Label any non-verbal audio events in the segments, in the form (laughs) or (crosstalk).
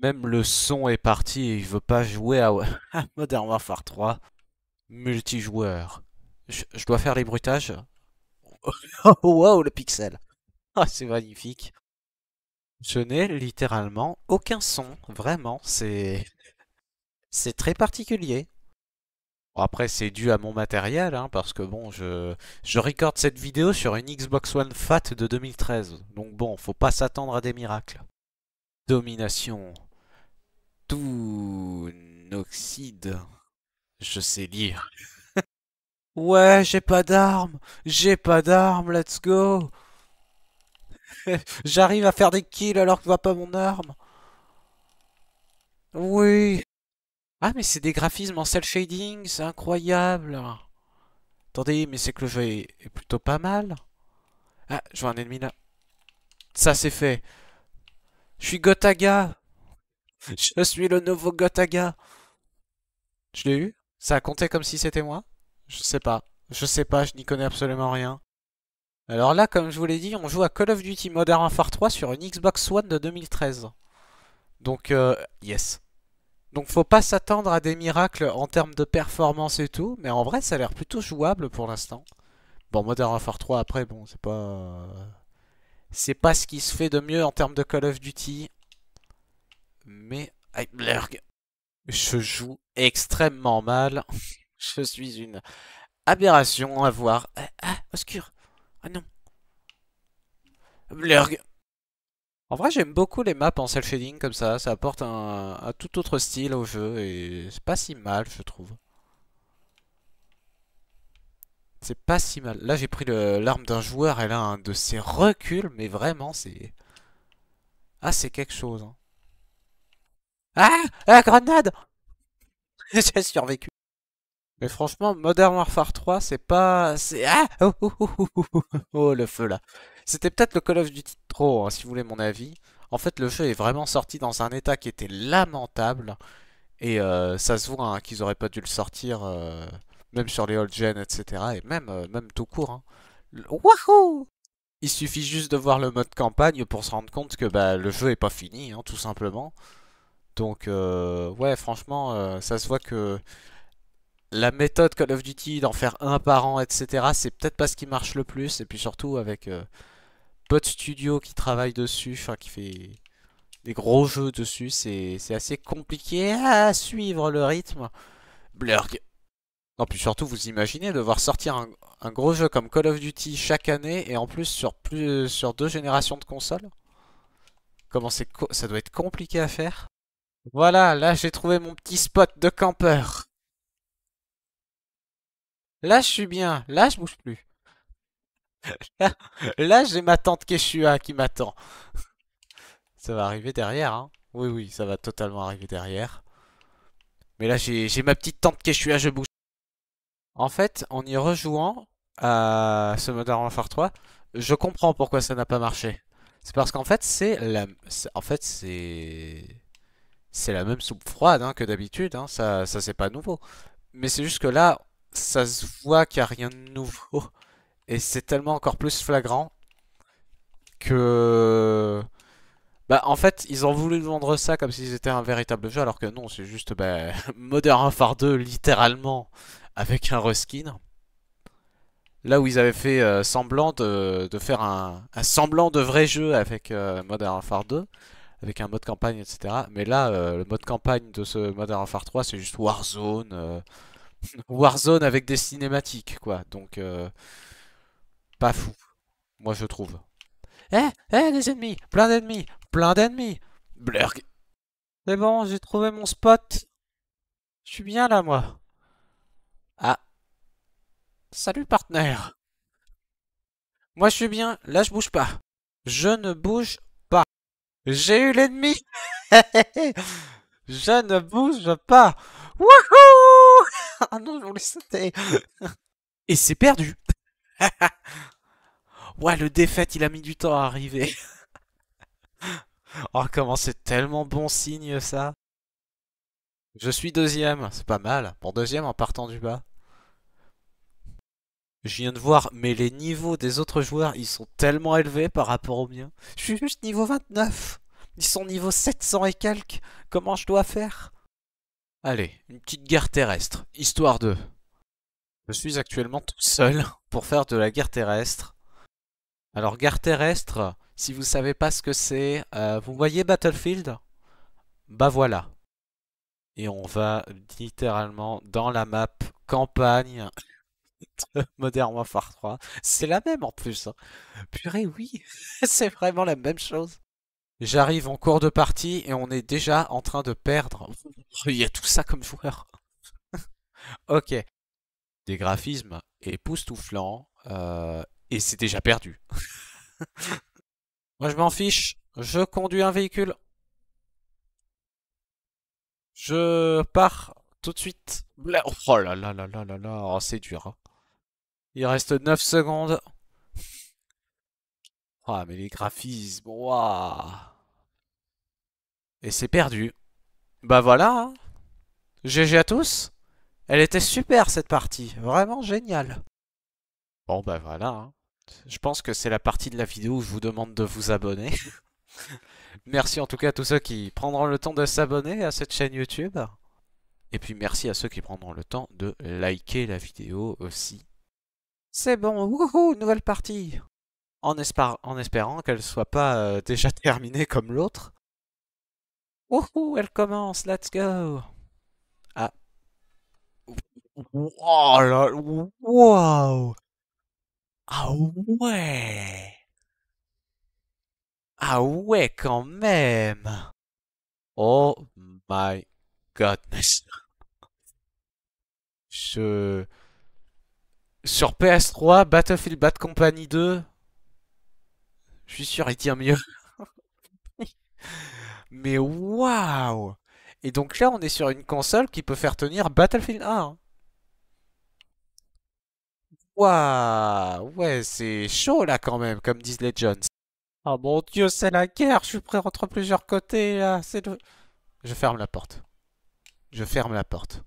Même le son est parti et il veut pas jouer à, (laughs) Modern Warfare 3 multijoueur. Je, dois faire les bruitages (laughs) Waouh le pixel Ah c'est magnifique Je n'ai littéralement aucun son, vraiment, c'est... (laughs) C'est très particulier. après c'est dû à mon matériel, hein, parce que bon, je, je recorde cette vidéo sur une Xbox One Fat de 2013, donc bon, faut pas s'attendre à des miracles. Domination tout oxyde. Je sais lire. (laughs) ouais, j'ai pas d'armes. J'ai pas d'armes, let's go. (laughs) J'arrive à faire des kills alors que je vois pas mon arme. Oui. Ah, mais c'est des graphismes en cell shading, c'est incroyable. Attendez, mais c'est que le jeu est plutôt pas mal. Ah, je vois un ennemi là. Ça, c'est fait. Je suis Gotaga. Je suis le nouveau Gotaga. Je l'ai eu Ça a compté comme si c'était moi Je sais pas. Je sais pas, je n'y connais absolument rien. Alors là, comme je vous l'ai dit, on joue à Call of Duty Modern Warfare 3 sur une Xbox One de 2013. Donc, euh, yes. Donc faut pas s'attendre à des miracles en termes de performance et tout, mais en vrai ça a l'air plutôt jouable pour l'instant. Bon, Modern Warfare 3 après, bon, c'est pas... Euh, c'est pas ce qui se fait de mieux en termes de Call of Duty mais Heimlerg, je joue extrêmement mal. je suis une aberration à voir. Ah, ah obscur. Ah non. Heimlerg. En vrai, j'aime beaucoup les maps en self shading comme ça. Ça apporte un, tout autre style au jeu et c'est pas si mal, je trouve. C'est pas si mal. Là, j'ai pris l'arme d'un joueur Elle a un de ses reculs, mais vraiment, c'est... Ah, c'est quelque chose. Hein. Ah La grenade (laughs) J'ai survécu. Mais franchement, Modern Warfare 3, c'est pas... C'est... Ah (laughs) oh, oh, oh, oh, le feu, là. C'était peut-être le Call of Duty trop, hein, si vous voulez mon avis. En fait, le jeu est vraiment sorti dans un état qui était lamentable. Et euh, ça se voit hein, qu'ils auraient pas dû le sortir, euh, même sur les old gen, etc. Et même, euh, même tout court. Hein. Il suffit juste de voir le mode campagne pour se rendre compte que bah, le jeu est pas fini, tout simplement. Donc, euh, ouais, franchement, euh, ça se voit que la méthode Call of Duty d'en faire un par an, etc., c'est peut-être pas ce qui marche le plus. Et puis surtout avec euh, Studio qui travaille dessus, enfin qui fait des gros jeux dessus, c'est assez compliqué à suivre le rythme. Blurg. Non, puis surtout, vous imaginez devoir sortir un, gros jeu comme Call of Duty chaque année et en plus sur, plus, sur deux générations de consoles Comment ça doit être compliqué à faire voilà, là j'ai trouvé mon petit spot de campeur. Là je suis bien, là je bouge plus. (laughs) Là, j'ai ma tante Keshua qui m'attend. (laughs) Ça va arriver derrière, hein Oui, oui, ça va totalement arriver derrière. Mais là j'ai ma petite tante Keshua, je bouge. En fait, en y rejouant à ce Modern Warfare 3, je comprends pourquoi ça n'a pas marché. C'est parce qu'en fait c'est En fait c'est c'est la même soupe froide hein, que d'habitude, hein, ça, ça c'est pas nouveau. Mais c'est juste que là, ça se voit qu'il n'y a rien de nouveau. (laughs) Et c'est tellement encore plus flagrant que... Bah en fait, ils ont voulu vendre ça comme s'ils étaient un véritable jeu, alors que non, c'est juste bah, (laughs) Modern Warfare 2, littéralement, avec un reskin. Là où ils avaient fait euh, semblant de, faire un, semblant de vrai jeu avec euh, Modern Warfare 2, avec un mode campagne, etc. Mais là, euh, le mode campagne de ce Modern Warfare 3, c'est juste Warzone. Euh, (laughs) Warzone avec des cinématiques, quoi. Donc, euh, pas fou. Moi, je trouve. Eh, eh, des ennemis, plein d'ennemis, plein d'ennemis. Blurg. C'est bon, j'ai trouvé mon spot. Je suis bien là, moi. Ah. Salut, partenaire. Moi, je suis bien. Là, je bouge pas. Je ne bouge j'ai eu l'ennemi (laughs) Je ne bouge pas Wouhou (laughs) Ah non, je voulais sauter Et c'est perdu (laughs) Ouais, le défaite, il a mis du temps à arriver Oh, comment c'est tellement bon signe, ça Je suis deuxième, c'est pas mal, pour deuxième en partant du bas. Je viens de voir, mais les niveaux des autres joueurs, ils sont tellement élevés par rapport aux miens. Je suis juste niveau 29. Ils sont niveau 700 et quelques. Comment je dois faire Allez, une petite guerre terrestre, histoire de... Je suis actuellement tout seul (laughs) pour faire de la guerre terrestre. Alors guerre terrestre, si vous savez pas ce que c'est, euh, vous voyez Battlefield Bah voilà. Et on va littéralement dans la map campagne Modern Warfare 3. C'est la même en plus. Hein. Purée, oui, (laughs) c'est vraiment la même chose. J'arrive en cours de partie et on est déjà en train de perdre. (laughs) Il y a tout ça comme joueur. (laughs) ok. Des graphismes époustouflants euh, et c'est déjà perdu. Moi je m'en fiche. Je conduis un véhicule. Je pars tout de suite. Oh là là là là là là, oh, c'est dur. Hein. Il reste 9 secondes. Ah, oh, mais les graphismes, waouh Et c'est perdu. Bah voilà GG hein. à tous Elle était super cette partie, vraiment géniale Bon bah voilà, hein. je pense que c'est la partie de la vidéo où je vous demande de vous abonner. (laughs) merci en tout cas à tous ceux qui prendront le temps de s'abonner à cette chaîne YouTube. Et puis merci à ceux qui prendront le temps de liker la vidéo aussi. C'est bon, wouhou, nouvelle partie en, en espérant qu'elle soit pas euh, déjà (laughs) terminée comme l'autre. Wouhou, elle commence, let's go Ah. Oh wow Ah ouais Ah ouais, quand même Oh my godness Je... Sur PS3, Battlefield Bad Company 2, je suis sûr, il tient mieux. (laughs) Mais waouh Et donc là, on est sur une console qui peut faire tenir Battlefield 1. Waouh Ouais, c'est chaud là quand même, comme disent les Jones. Ah mon dieu, c'est la guerre, je suis prêt entre plusieurs côtés là, c'est Je ferme la porte. Je ferme la porte.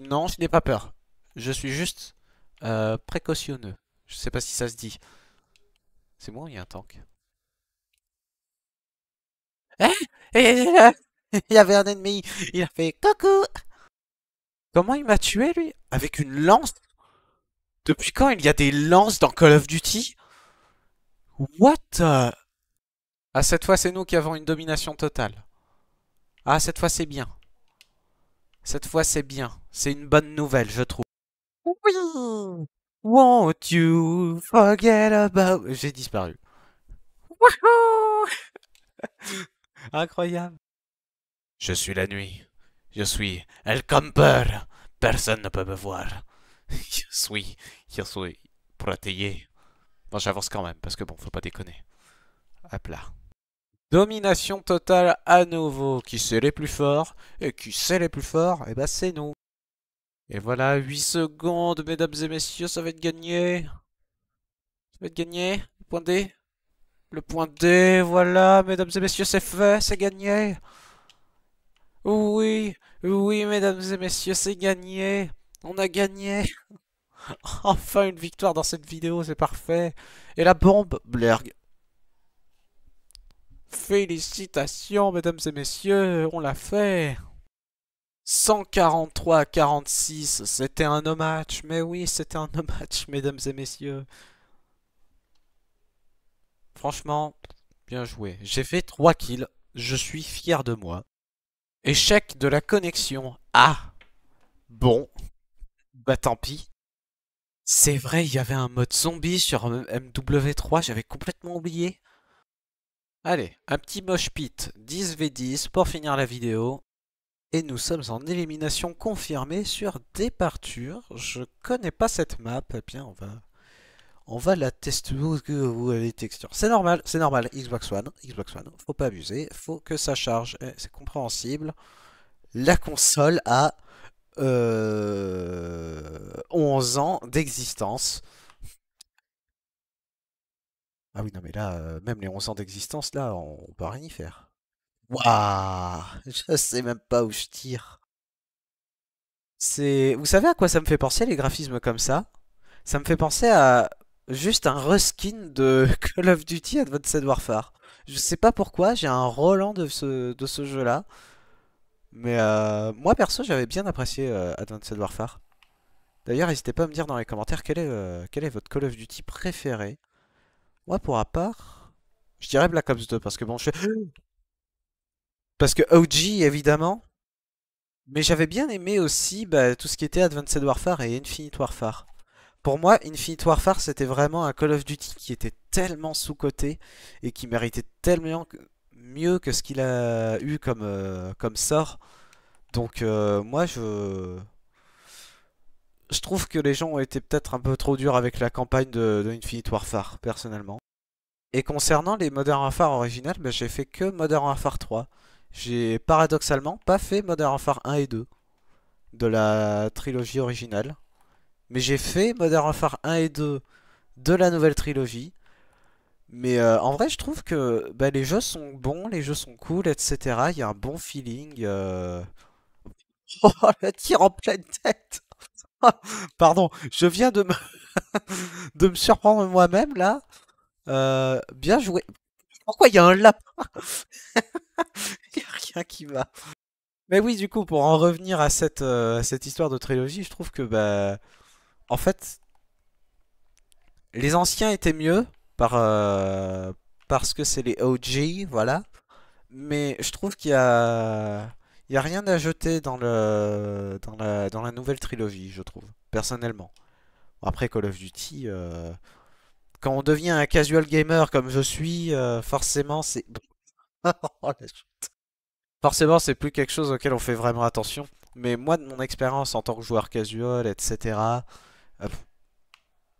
Non, je n'ai pas peur. Je suis juste euh, précautionneux. Je sais pas si ça se dit. C'est moi il y a un tank hein (laughs) Il y avait un ennemi Il a fait coucou Comment il m'a tué lui Avec une lance Depuis quand il y a des lances dans Call of Duty What Ah cette fois c'est nous qui avons une domination totale. Ah cette fois c'est bien. Cette fois c'est bien. C'est une bonne nouvelle je trouve. Oui. Won't you forget about. J'ai disparu. Wouhou Incroyable. Je suis la nuit. Je suis El Camper. Personne ne peut me voir. (laughs) Je suis. Je suis protégé. Bon, j'avance quand même, parce que bon, faut pas déconner. Hop là. Domination totale à nouveau. Qui c'est les plus forts Et qui c'est les plus forts Eh ben, c'est nous. Et voilà, 8 secondes, mesdames et messieurs, ça va être gagné. Ça va être gagné. Le point D. Le point D, voilà, mesdames et messieurs, c'est fait, c'est gagné. Oui, oui, mesdames et messieurs, c'est gagné. On a gagné. (laughs) enfin une victoire dans cette vidéo, c'est parfait. Et la bombe, blerg. Félicitations, mesdames et messieurs, on l'a fait. 143 46, c'était un no match, mais oui, c'était un no (laughs) match, mesdames et messieurs. Franchement, bien joué. J'ai fait 3 kills, je suis fier de moi. Échec de la connexion. Ah Bon. Bah tant pis. C'est vrai, il y avait un mode zombie sur MW3, j'avais complètement oublié. Allez, un petit mosh pit 10v10 pour finir la vidéo. Et nous sommes en élimination confirmée sur Départure. Je connais pas cette map. Eh bien, on va, on va la tester. les textures. C'est normal, c'est normal. Xbox One, Xbox One. Faut pas abuser. Faut que ça charge. Eh, c'est compréhensible. La console a 11 euh, ans d'existence. Ah oui, non mais là, euh, même les 11 ans d'existence, là, on, on peut rien y faire. Waouh, (laughs) je sais même pas où je tire. C'est, vous savez à quoi ça me fait penser les graphismes comme ça Ça me fait penser à juste un reskin de (laughs) Call of Duty Advanced Warfare. Je sais pas pourquoi, j'ai un Roland de ce, de ce jeu-là. Mais euh, moi perso, j'avais bien apprécié euh, Advanced Warfare. D'ailleurs, n'hésitez pas à me dire dans les commentaires quel est, euh, est votre Call of Duty préféré. Moi, pour à part, je dirais Black Ops 2 parce que bon, je suis... Parce que OG, évidemment. Mais j'avais bien aimé aussi bah, tout ce qui était Advanced Warfare et Infinite Warfare. Pour moi, Infinite Warfare, c'était vraiment un Call of Duty qui était tellement sous-coté et qui méritait tellement mieux que ce qu'il a eu comme, euh, comme sort. Donc euh, moi, je... Je trouve que les gens ont été peut-être un peu trop durs avec la campagne de, Infinite Warfare, personnellement. Et concernant les Modern Warfare originales, bah, j'ai fait que Modern Warfare 3 j'ai paradoxalement pas fait Modern Warfare 1 et 2 de la trilogie originale. Mais j'ai fait Modern Warfare 1 et 2 de la nouvelle trilogie. Mais euh, en vrai, je trouve que bah, les jeux sont bons, les jeux sont cool, etc. Il y a un bon feeling. Euh. (laughs) Oh, le tir en pleine tête (laughs) Pardon, je viens de me, (laughs) de me surprendre moi-même, là. Euh, bien joué. Pourquoi il y a un lapin n'y (laughs) a rien qui va. Mais oui, du coup, pour en revenir à cette, euh, cette histoire de trilogie, je trouve que, bah, en fait, les anciens étaient mieux par, euh, parce que c'est les OG, voilà. Mais je trouve qu'il y a, rien à jeter dans, le, dans, la, nouvelle trilogie, je trouve, personnellement. Après Call of Duty, euh, quand on devient un casual gamer comme je suis, forcément c'est... (laughs) oh la chute Forcément, c'est plus quelque chose auquel on fait vraiment attention. Mais moi, de mon expérience en tant que joueur casual, etc. Euh,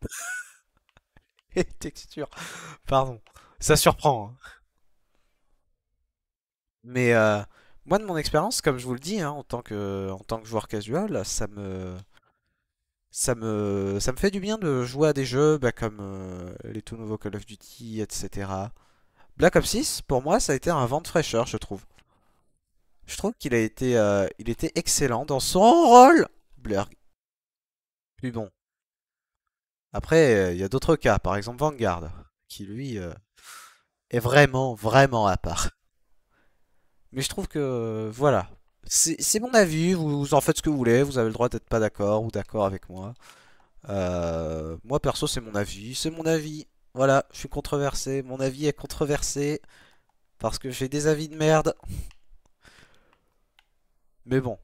(laughs) et texture. Pardon. Ça surprend. Hein. Mais euh, moi, de mon expérience, comme je vous le dis, hein, en, tant que, en tant que joueur casual, ça me. Ça me, ça me fait du bien de jouer à des jeux bah, comme euh, les tout nouveaux Call of Duty, etc. Black Ops 6, pour moi, ça a été un vent de fraîcheur, je trouve. Je trouve qu'il a été, euh, il était excellent dans son rôle, Blurg. Puis bon. Après, euh, il y a d'autres cas, par exemple Vanguard, qui lui euh, est vraiment, vraiment à part. Mais je trouve que, voilà. C'est mon avis, vous, en faites ce que vous voulez, vous avez le droit d'être pas d'accord ou d'accord avec moi. moi perso, c'est mon avis, c'est mon avis. Voilà, je suis controversé, mon avis est controversé, parce que j'ai des avis de merde. Mais bon,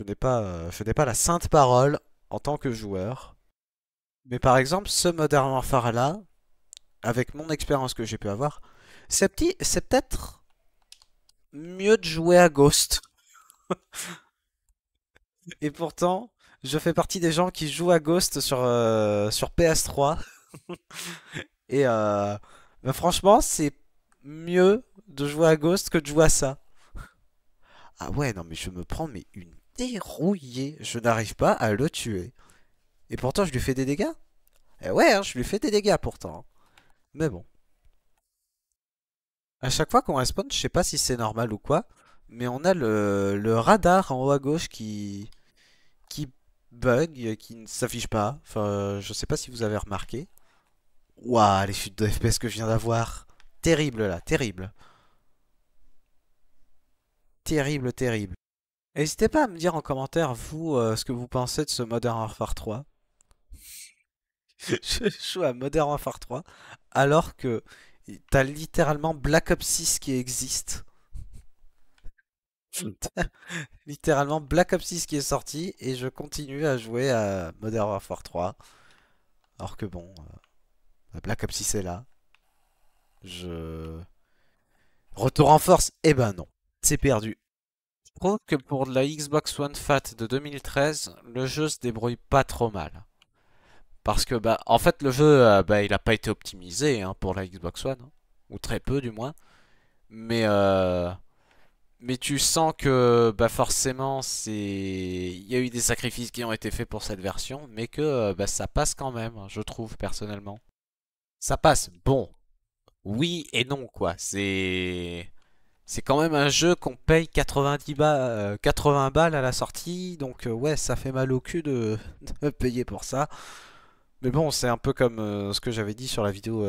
euh, je n'ai pas, la sainte parole en tant que joueur. Mais par exemple, ce Modern Warfare là, avec mon expérience que j'ai pu avoir, c'est peut-être mieux de jouer à Ghost. (laughs) Et pourtant, je fais partie des gens qui jouent à Ghost sur, euh, PS3. (laughs) Et euh, bah, franchement, c'est mieux de jouer à Ghost que de jouer à ça. Ah ouais, non, mais je me prends mais une dérouillée. Je n'arrive pas à le tuer. Et pourtant, je lui fais des dégâts Eh ouais, hein, je lui fais des dégâts pourtant. Mais bon. À chaque fois qu'on respawn, je sais pas si c'est normal ou quoi, mais on a le, le radar en haut à gauche qui, qui bug, qui ne s'affiche pas. Enfin, je sais pas si vous avez remarqué. Waouh, les chutes de FPS que je viens d'avoir. Terrible là, terrible terrible, terrible. N'hésitez pas à me dire en commentaire, vous, euh, ce que vous pensez de ce Modern Warfare 3. (laughs) je joue à Modern Warfare 3, alors que t'as littéralement Black Ops 6 qui existe. (laughs) littéralement Black Ops 6 qui est sorti, et je continue à jouer à Modern Warfare 3. Alors que bon, euh, Black Ops 6 est là. Je... Retour en force Eh ben non c'est perdu. Je trouve que pour la Xbox One Fat de 2013, le jeu se débrouille pas trop mal. Parce que, bah, en fait, le jeu, euh, bah, il a pas été optimisé hein, pour la Xbox One, hein. ou très peu du moins. Mais, euh, mais tu sens que, bah, forcément, c'est, il y a eu des sacrifices qui ont été faits pour cette version, mais que, euh, bah, ça passe quand même, hein, je trouve personnellement. Ça passe. Bon, oui et non, quoi. C'est c'est quand même un jeu qu'on paye 90, 80 euh, balles à la sortie, donc euh, ouais, ça fait mal au cul (laughs) de, payer pour ça. Mais bon, c'est un peu comme euh, ce que j'avais dit sur la vidéo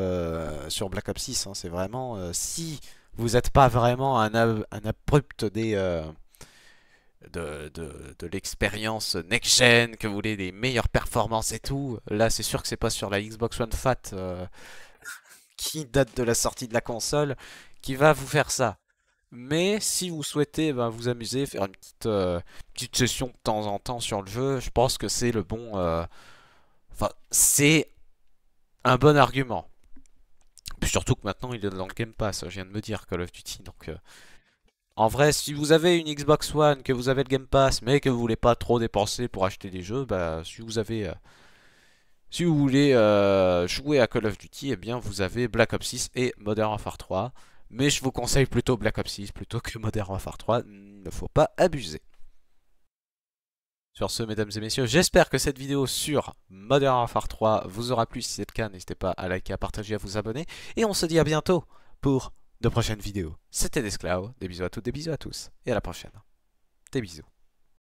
sur Black Ops 6. Hein, c'est vraiment, si vous n'êtes pas vraiment un, abrupt des, de, de l'expérience next-gen, que vous voulez des meilleures performances et tout, là c'est sûr que c'est pas sur la Xbox One Fat qui date de la sortie de la console qui va vous faire ça. Mais si vous souhaitez ben, vous amuser, faire euh, une petite, session de temps en temps sur le jeu, je pense que c'est le bon... Euh, enfin, c'est un bon argument. Puis surtout que maintenant, il est dans le Game Pass, je viens de me dire, Call of Duty, donc... Euh, en vrai, si vous avez une Xbox One, que vous avez le Game Pass, mais que vous voulez pas trop dépenser pour acheter des jeux, ben, si vous avez... Si vous voulez jouer à Call of Duty, eh bien, vous avez Black Ops 6 et Modern Warfare 3. Mais je vous conseille plutôt Black Ops 6 plutôt que Modern Warfare 3, il ne faut pas abuser. Sur ce, mesdames et messieurs, j'espère que cette vidéo sur Modern Warfare 3 vous aura plu. Si c'est le cas, n'hésitez pas à liker, à partager, à vous abonner. Et on se dit à bientôt pour de prochaines vidéos. C'était Desclao, des bisous à toutes, des bisous à tous, et à la prochaine. Des bisous.